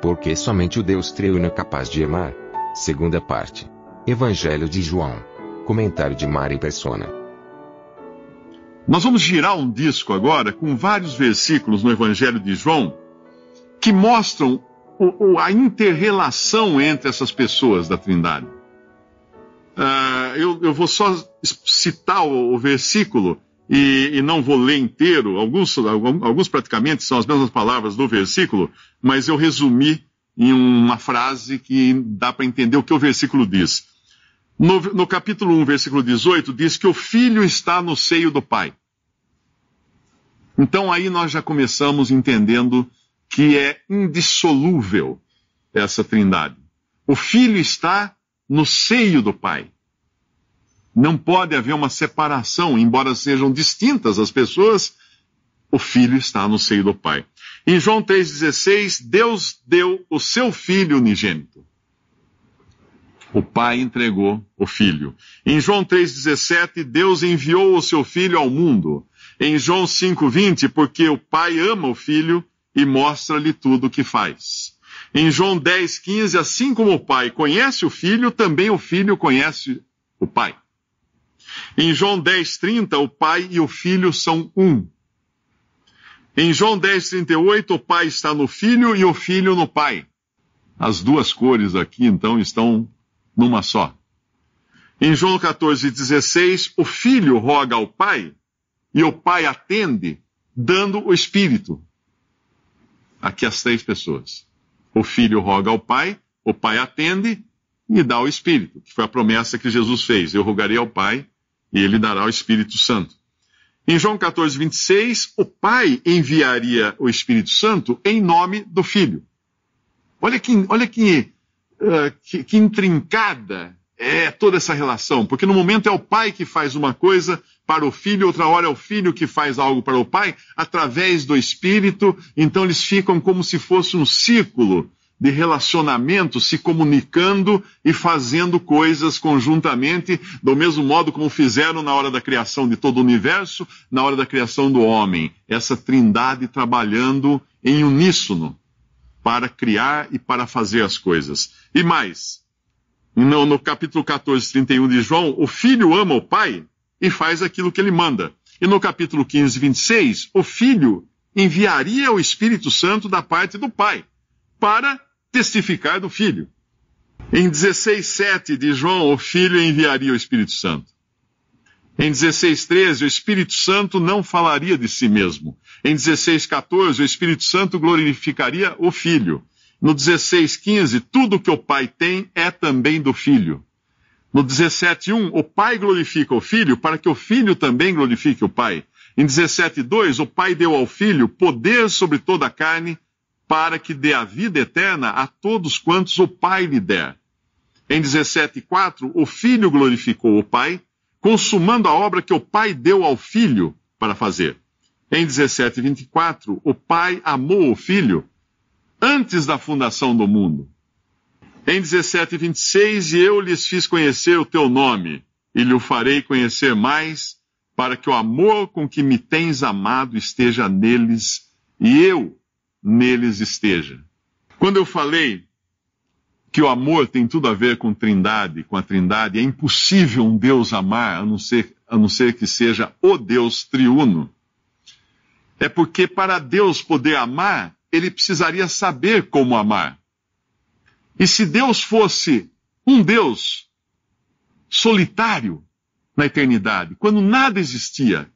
porque somente o Deus treuno é capaz de amar. Segunda parte. Evangelho de João. Comentário de Mari Persona. Nós vamos girar um disco agora com vários versículos no Evangelho de João que mostram o, o, a entre essas pessoas da Trindade. Uh, eu, eu, vou só citar o, o versículo e, e, não vou ler inteiro, alguns, alguns praticamente são as mesmas palavras do versículo, mas eu resumi em uma frase que dá para entender o que o versículo diz. No, no capítulo 1, versículo 18, diz que o filho está no seio do pai. Então aí nós já começamos entendendo que é indissolúvel essa trindade. O filho está no seio do pai. Não pode haver uma separação, embora sejam distintas as pessoas, o filho está no seio do pai. Em João 3,16, Deus deu o seu filho unigênito. O pai entregou o filho. Em João 3,17, Deus enviou o seu filho ao mundo. Em João 5,20, porque o pai ama o filho e mostra-lhe tudo o que faz. Em João 10:15, assim como o pai conhece o filho, também o filho conhece o pai. Em João 10, 30, o Pai e o Filho são um. Em João 10, 38, o Pai está no Filho e o Filho no Pai. As duas cores aqui, então, estão numa só. Em João 14, 16, o Filho roga ao Pai e o Pai atende, dando o Espírito. Aqui as três pessoas. O Filho roga ao Pai, o Pai atende e dá o Espírito, que foi a promessa que Jesus fez. Eu rogarei ao Pai e ele dará o Espírito Santo. Em João 14, 26, o Pai enviaria o Espírito Santo em nome do Filho. Olha que, olha que, uh, que, que intrincada é toda essa relação, porque no momento é o Pai que faz uma coisa para o Filho, outra hora é o Filho que faz algo para o Pai, através do Espírito, então eles ficam como se fosse um círculo de relacionamento, se comunicando e fazendo coisas conjuntamente, do mesmo modo como fizeram na hora da criação de todo o universo, na hora da criação do homem. Essa trindade trabalhando em uníssono para criar e para fazer as coisas. E mais, no, no capítulo 14, 31 de João, o filho ama o pai e faz aquilo que ele manda. E no capítulo 15, 26, o filho enviaria o Espírito Santo da parte do pai para testificar do Filho. Em 16,7 de João, o Filho enviaria o Espírito Santo. Em 16,13, o Espírito Santo não falaria de si mesmo. Em 16,14, o Espírito Santo glorificaria o Filho. No 16,15, tudo que o Pai tem é também do Filho. No 17,1, o Pai glorifica o Filho para que o Filho também glorifique o Pai. Em 17,2, o Pai deu ao Filho poder sobre toda a carne para que dê a vida eterna a todos quantos o Pai lhe der. Em 17,4, o Filho glorificou o Pai, consumando a obra que o Pai deu ao Filho para fazer. Em 17,24, o Pai amou o Filho antes da fundação do mundo. Em 17,26, e eu lhes fiz conhecer o teu nome, e lhe o farei conhecer mais, para que o amor com que me tens amado esteja neles, e eu neles esteja. Quando eu falei que o amor tem tudo a ver com trindade, com a trindade, é impossível um Deus amar a não ser, a não ser que seja o Deus triuno, é porque para Deus poder amar, ele precisaria saber como amar. E se Deus fosse um Deus solitário na eternidade, quando nada existia,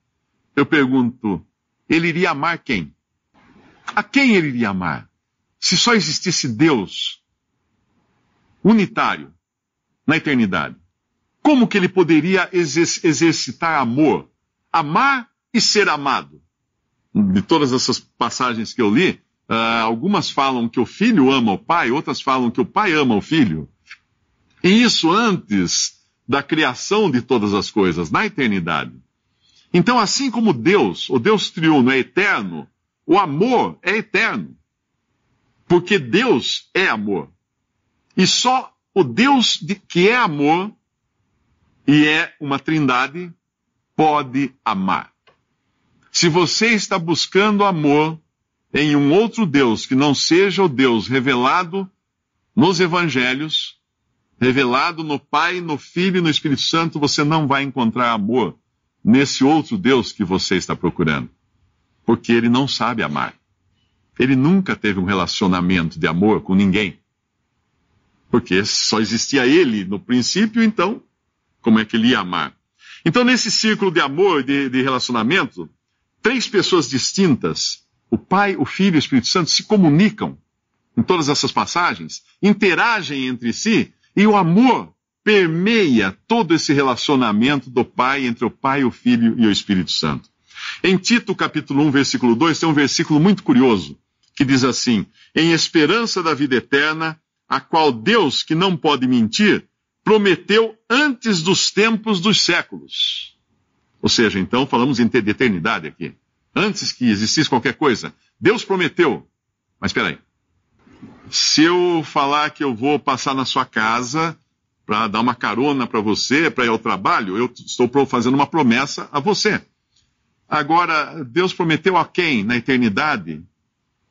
eu pergunto, ele iria amar quem? A quem ele iria amar? Se só existisse Deus unitário na eternidade, como que ele poderia exer exercitar amor? Amar e ser amado. De todas essas passagens que eu li, uh, algumas falam que o filho ama o pai, outras falam que o pai ama o filho. E isso antes da criação de todas as coisas, na eternidade. Então, assim como Deus, o Deus triuno é eterno, o amor é eterno, porque Deus é amor. E só o Deus que é amor e é uma trindade pode amar. Se você está buscando amor em um outro Deus que não seja o Deus revelado nos evangelhos, revelado no Pai, no Filho e no Espírito Santo, você não vai encontrar amor nesse outro Deus que você está procurando porque ele não sabe amar. Ele nunca teve um relacionamento de amor com ninguém. Porque só existia ele no princípio, então, como é que ele ia amar? Então, nesse círculo de amor, de, de relacionamento, três pessoas distintas, o Pai, o Filho e o Espírito Santo, se comunicam em todas essas passagens, interagem entre si, e o amor permeia todo esse relacionamento do Pai, entre o Pai, o Filho e o Espírito Santo. Em Tito capítulo 1, versículo 2, tem um versículo muito curioso, que diz assim: Em esperança da vida eterna, a qual Deus, que não pode mentir, prometeu antes dos tempos dos séculos. Ou seja, então falamos ter eternidade aqui. Antes que existisse qualquer coisa, Deus prometeu. Mas espera aí. Se eu falar que eu vou passar na sua casa para dar uma carona para você, para ir ao trabalho, eu estou fazendo uma promessa a você. Agora, Deus prometeu a quem na eternidade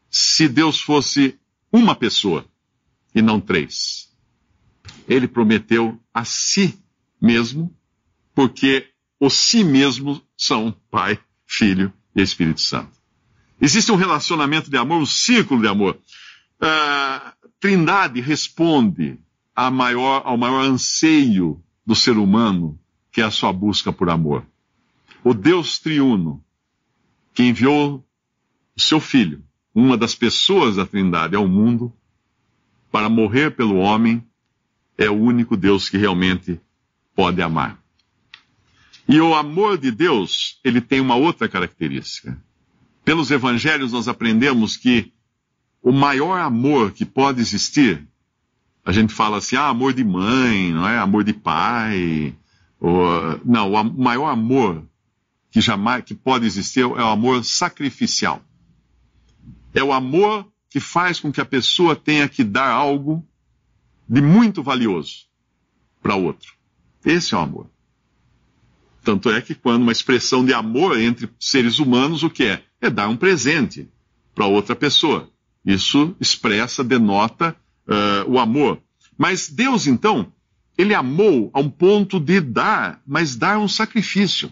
se Deus fosse uma pessoa e não três? Ele prometeu a si mesmo, porque o si mesmo são Pai, Filho e Espírito Santo. Existe um relacionamento de amor, um círculo de amor. Uh, Trindade responde maior, ao maior anseio do ser humano, que é a sua busca por amor o Deus triuno, que enviou o seu filho, uma das pessoas da Trindade, ao mundo, para morrer pelo homem, é o único Deus que realmente pode amar. E o amor de Deus, ele tem uma outra característica. Pelos evangelhos nós aprendemos que o maior amor que pode existir, a gente fala assim, ah, amor de mãe, não é? Amor de pai. Ou, não, o maior amor que jamais que pode existir é o amor sacrificial. É o amor que faz com que a pessoa tenha que dar algo de muito valioso para outro. Esse é o amor. Tanto é que quando uma expressão de amor entre seres humanos, o que é? É dar um presente para outra pessoa. Isso expressa, denota uh, o amor. Mas Deus, então, ele amou a um ponto de dar, mas dar um sacrifício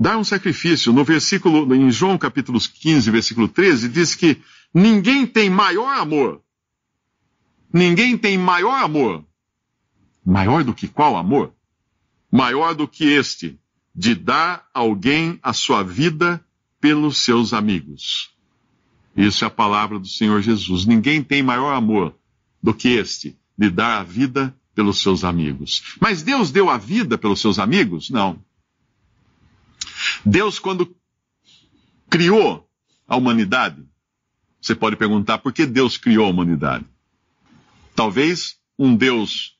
dá um sacrifício. No versículo, em João capítulo 15, versículo 13, diz que ninguém tem maior amor. Ninguém tem maior amor. Maior do que qual amor? Maior do que este, de dar alguém a sua vida pelos seus amigos. Isso é a palavra do Senhor Jesus. Ninguém tem maior amor do que este, de dar a vida pelos seus amigos. Mas Deus deu a vida pelos seus amigos? Não. Deus, quando criou a humanidade, você pode perguntar por que Deus criou a humanidade. Talvez um Deus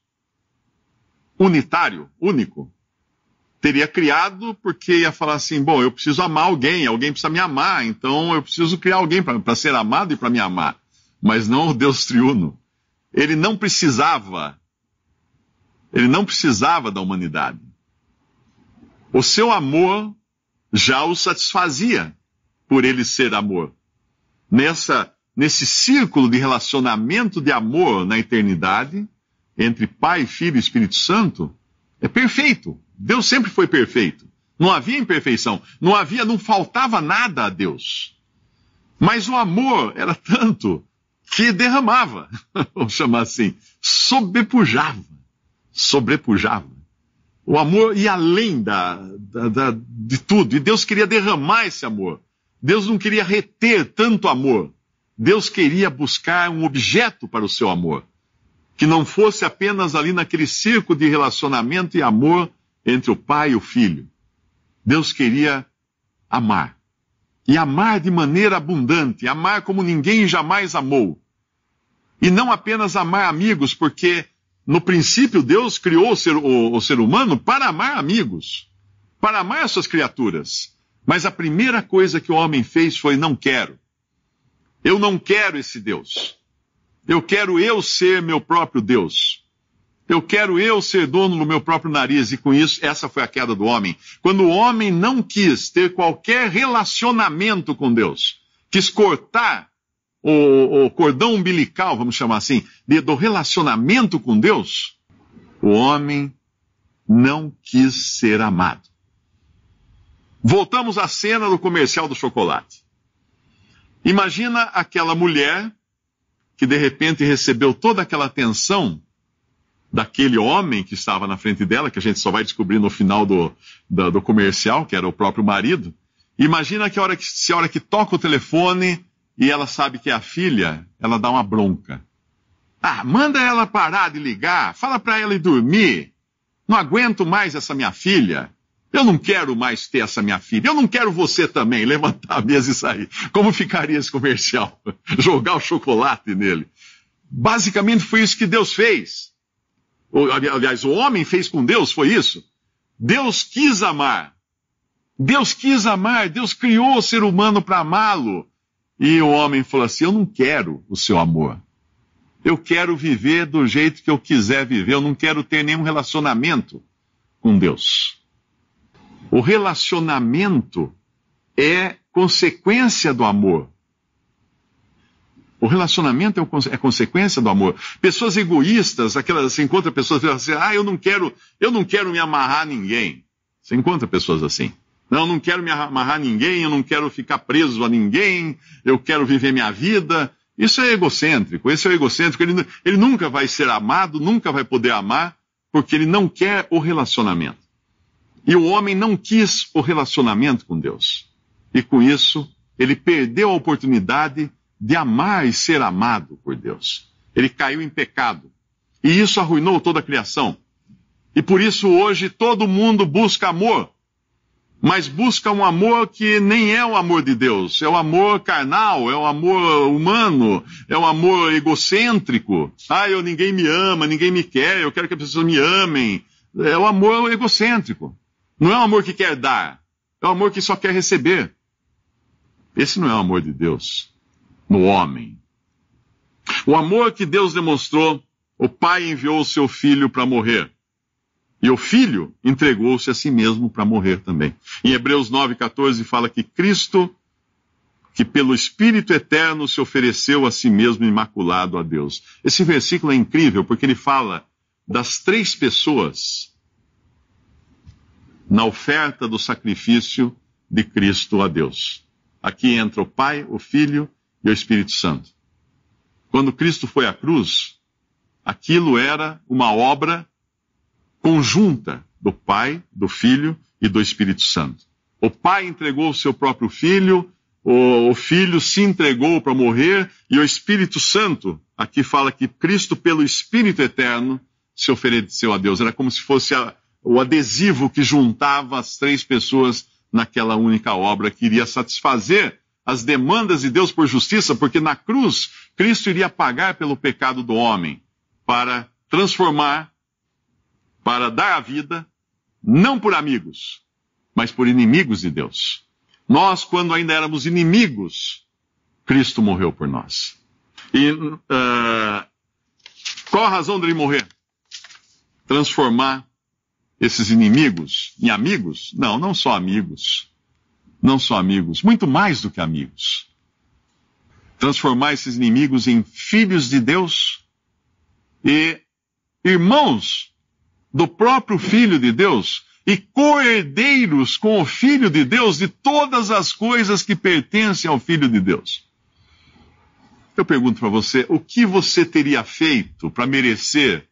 unitário, único, teria criado porque ia falar assim: bom, eu preciso amar alguém, alguém precisa me amar, então eu preciso criar alguém para ser amado e para me amar. Mas não o Deus triuno. Ele não precisava, ele não precisava da humanidade. O seu amor já o satisfazia por ele ser amor. Nessa, nesse círculo de relacionamento de amor na eternidade, entre Pai, Filho e Espírito Santo, é perfeito. Deus sempre foi perfeito. Não havia imperfeição, não havia, não faltava nada a Deus. Mas o amor era tanto que derramava, vamos chamar assim, sobrepujava, sobrepujava o amor ia além da, da, da, de tudo. E Deus queria derramar esse amor. Deus não queria reter tanto amor. Deus queria buscar um objeto para o seu amor. Que não fosse apenas ali naquele circo de relacionamento e amor entre o pai e o filho. Deus queria amar. E amar de maneira abundante, amar como ninguém jamais amou. E não apenas amar amigos, porque no princípio, Deus criou o ser, o, o ser humano para amar amigos, para amar suas criaturas. Mas a primeira coisa que o homem fez foi: não quero. Eu não quero esse Deus. Eu quero eu ser meu próprio Deus. Eu quero eu ser dono do meu próprio nariz, e com isso, essa foi a queda do homem. Quando o homem não quis ter qualquer relacionamento com Deus, quis cortar o, o cordão umbilical, vamos chamar assim, de, do relacionamento com Deus, o homem não quis ser amado. Voltamos à cena do comercial do chocolate. Imagina aquela mulher que de repente recebeu toda aquela atenção daquele homem que estava na frente dela, que a gente só vai descobrir no final do, do, do comercial, que era o próprio marido. Imagina que a hora que, se a hora que toca o telefone, e ela sabe que é a filha, ela dá uma bronca. Ah, manda ela parar de ligar, fala para ela ir dormir. Não aguento mais essa minha filha. Eu não quero mais ter essa minha filha. Eu não quero você também levantar a mesa e sair. Como ficaria esse comercial? Jogar o chocolate nele. Basicamente foi isso que Deus fez. aliás, o homem fez com Deus, foi isso. Deus quis amar. Deus quis amar, Deus criou o ser humano para amá-lo. E o homem falou assim: Eu não quero o seu amor. Eu quero viver do jeito que eu quiser viver. Eu não quero ter nenhum relacionamento com Deus. O relacionamento é consequência do amor. O relacionamento é, conse é consequência do amor. Pessoas egoístas, aquelas você encontra pessoas que falam assim: "Ah, eu não quero, eu não quero me amarrar a ninguém". Você encontra pessoas assim. Não, não quero me amarrar a ninguém, eu não quero ficar preso a ninguém, eu quero viver minha vida. Isso é egocêntrico, esse é o egocêntrico. Ele, ele nunca vai ser amado, nunca vai poder amar, porque ele não quer o relacionamento. E o homem não quis o relacionamento com Deus. E com isso, ele perdeu a oportunidade de amar e ser amado por Deus. Ele caiu em pecado. E isso arruinou toda a criação. E por isso hoje todo mundo busca amor mas busca um amor que nem é o amor de Deus, é o amor carnal, é o amor humano, é o amor egocêntrico. Ah, eu ninguém me ama, ninguém me quer, eu quero que as pessoas me amem. É o amor egocêntrico. Não é o amor que quer dar, é o amor que só quer receber. Esse não é o amor de Deus no homem. O amor que Deus demonstrou, o Pai enviou o seu filho para morrer e o filho entregou-se a si mesmo para morrer também. Em Hebreus 9,14 fala que Cristo, que pelo Espírito Eterno se ofereceu a si mesmo imaculado a Deus. Esse versículo é incrível porque ele fala das três pessoas na oferta do sacrifício de Cristo a Deus. Aqui entra o Pai, o Filho e o Espírito Santo. Quando Cristo foi à cruz, aquilo era uma obra conjunta do Pai, do Filho e do Espírito Santo. O Pai entregou o seu próprio Filho, o, Filho se entregou para morrer, e o Espírito Santo, aqui fala que Cristo, pelo Espírito Eterno, se ofereceu a Deus. Era como se fosse a, o adesivo que juntava as três pessoas naquela única obra que iria satisfazer as demandas de Deus por justiça, porque na cruz Cristo iria pagar pelo pecado do homem para transformar para dar a vida, não por amigos, mas por inimigos de Deus. Nós, quando ainda éramos inimigos, Cristo morreu por nós. E uh, qual a razão dele morrer? Transformar esses inimigos em amigos? Não, não só amigos. Não só amigos, muito mais do que amigos. Transformar esses inimigos em filhos de Deus e irmãos do próprio Filho de Deus e coerdeiros com o Filho de Deus de todas as coisas que pertencem ao Filho de Deus. Eu pergunto para você, o que você teria feito para merecer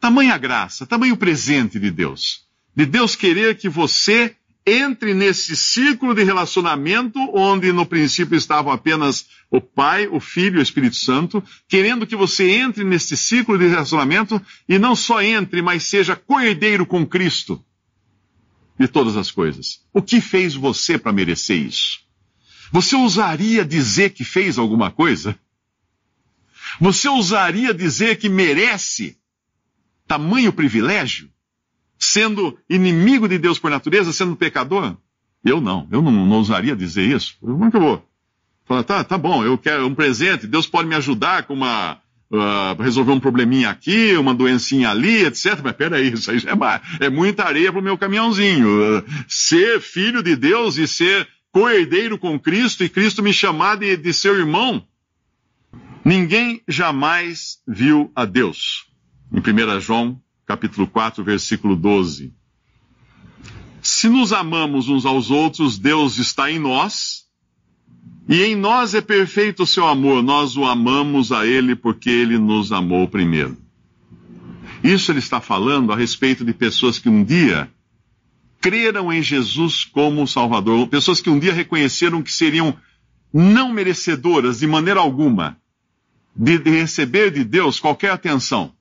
tamanha graça, tamanho presente de Deus? De Deus querer que você entre nesse ciclo de relacionamento onde no princípio estavam apenas o Pai, o Filho e o Espírito Santo, querendo que você entre nesse ciclo de relacionamento e não só entre, mas seja coerdeiro com Cristo de todas as coisas. O que fez você para merecer isso? Você ousaria dizer que fez alguma coisa? Você ousaria dizer que merece tamanho privilégio? sendo inimigo de Deus por natureza, sendo pecador? Eu não, eu não, não ousaria dizer isso. Como é que eu vou? Fala, tá, tá bom, eu quero um presente, Deus pode me ajudar com uma. Uh, resolver um probleminha aqui, uma doencinha ali, etc. Mas peraí, isso aí é, é muita areia para o meu caminhãozinho. Uh, ser filho de Deus e ser co-herdeiro com Cristo e Cristo me chamar de, de seu irmão. Ninguém jamais viu a Deus. Em 1 João capítulo 4, versículo 12. Se nos amamos uns aos outros, Deus está em nós, e em nós é perfeito o seu amor, nós o amamos a ele porque ele nos amou primeiro. Isso ele está falando a respeito de pessoas que um dia creram em Jesus como Salvador, pessoas que um dia reconheceram que seriam não merecedoras de maneira alguma de, de receber de Deus qualquer atenção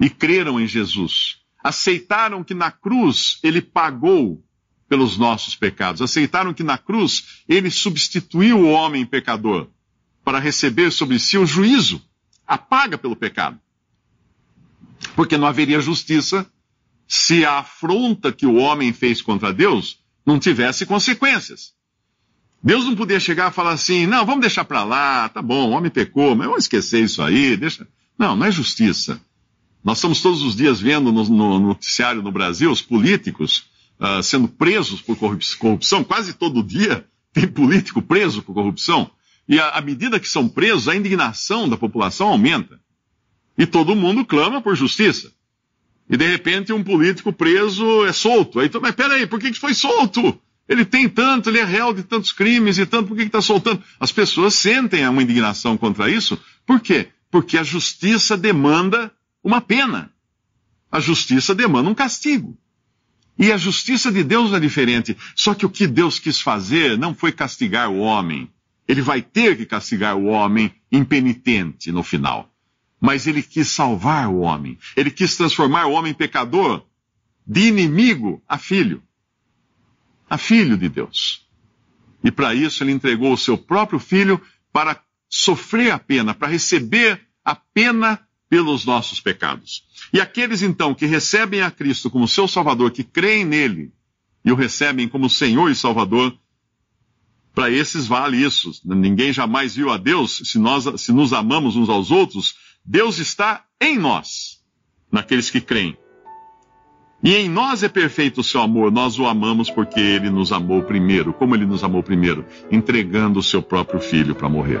e creram em Jesus. Aceitaram que na cruz ele pagou pelos nossos pecados. Aceitaram que na cruz ele substituiu o homem pecador para receber sobre si o juízo, a paga pelo pecado. Porque não haveria justiça se a afronta que o homem fez contra Deus não tivesse consequências. Deus não podia chegar e falar assim: não, vamos deixar para lá, tá bom, o homem pecou, mas vamos esquecer isso aí, deixa. Não, não é justiça. Nós estamos todos os dias vendo no, no noticiário no Brasil os políticos uh, sendo presos por corrupção. Quase todo dia tem político preso por corrupção. E à medida que são presos, a indignação da população aumenta. E todo mundo clama por justiça. E de repente um político preso é solto. Aí, mas peraí, por que, que foi solto? Ele tem tanto, ele é réu de tantos crimes e tanto, por que está soltando? As pessoas sentem uma indignação contra isso. Por quê? Porque a justiça demanda uma pena. A justiça demanda um castigo. E a justiça de Deus é diferente. Só que o que Deus quis fazer não foi castigar o homem. Ele vai ter que castigar o homem impenitente no final. Mas ele quis salvar o homem. Ele quis transformar o homem pecador de inimigo a filho. A filho de Deus. E para isso ele entregou o seu próprio filho para sofrer a pena, para receber a pena pelos nossos pecados. E aqueles então que recebem a Cristo como seu Salvador, que creem nele e o recebem como Senhor e Salvador, para esses vale isso. Ninguém jamais viu a Deus. Se nós se nos amamos uns aos outros, Deus está em nós, naqueles que creem. E em nós é perfeito o seu amor, nós o amamos porque ele nos amou primeiro. Como ele nos amou primeiro? Entregando o seu próprio filho para morrer.